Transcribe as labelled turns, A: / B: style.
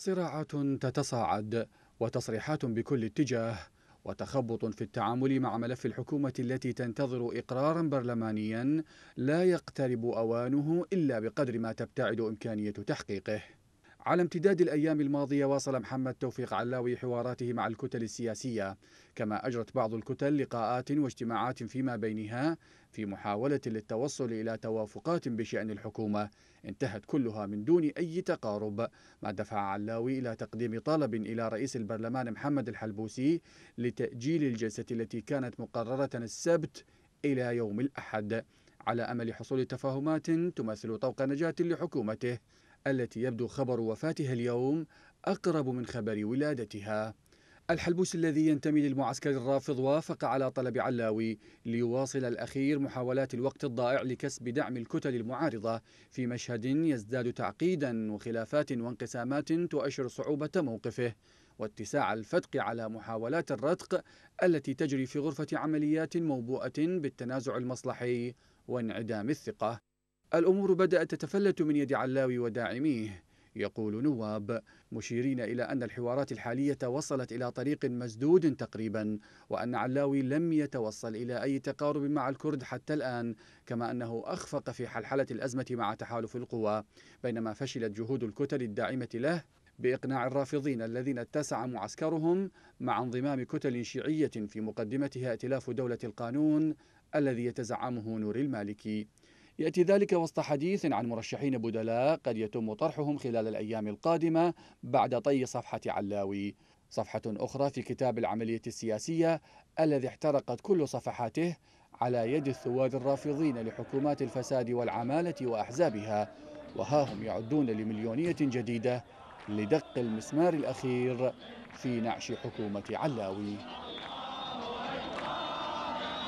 A: صراعات تتصاعد وتصريحات بكل اتجاه وتخبط في التعامل مع ملف الحكومة التي تنتظر إقرارا برلمانيا لا يقترب أوانه إلا بقدر ما تبتعد إمكانية تحقيقه على امتداد الأيام الماضية واصل محمد توفيق علاوي حواراته مع الكتل السياسية كما أجرت بعض الكتل لقاءات واجتماعات فيما بينها في محاولة للتوصل إلى توافقات بشأن الحكومة انتهت كلها من دون أي تقارب ما دفع علاوي إلى تقديم طلب إلى رئيس البرلمان محمد الحلبوسي لتأجيل الجلسة التي كانت مقررة السبت إلى يوم الأحد على أمل حصول تفاهمات تمثل طوق نجاة لحكومته التي يبدو خبر وفاتها اليوم أقرب من خبر ولادتها الحلبوس الذي ينتمي للمعسكر الرافض وافق على طلب علاوي ليواصل الأخير محاولات الوقت الضائع لكسب دعم الكتل المعارضة في مشهد يزداد تعقيدا وخلافات وانقسامات تؤشر صعوبة موقفه واتساع الفتق على محاولات الرتق التي تجري في غرفة عمليات موبوءة بالتنازع المصلحي وانعدام الثقة الأمور بدأت تتفلت من يد علاوي وداعميه يقول نواب مشيرين إلى أن الحوارات الحالية وصلت إلى طريق مسدود تقريبا وأن علاوي لم يتوصل إلى أي تقارب مع الكرد حتى الآن كما أنه أخفق في حلحلة الأزمة مع تحالف القوى بينما فشلت جهود الكتل الداعمة له بإقناع الرافضين الذين اتسع معسكرهم مع انضمام كتل شيعية في مقدمتها ائتلاف دولة القانون الذي يتزعمه نور المالكي يأتي ذلك وسط حديث عن مرشحين بدلاء قد يتم طرحهم خلال الأيام القادمة بعد طي صفحة علاوي صفحة أخرى في كتاب العملية السياسية الذي احترقت كل صفحاته على يد الثوار الرافضين لحكومات الفساد والعمالة وأحزابها وها هم يعدون لمليونية جديدة لدق المسمار الأخير في نعش حكومة علاوي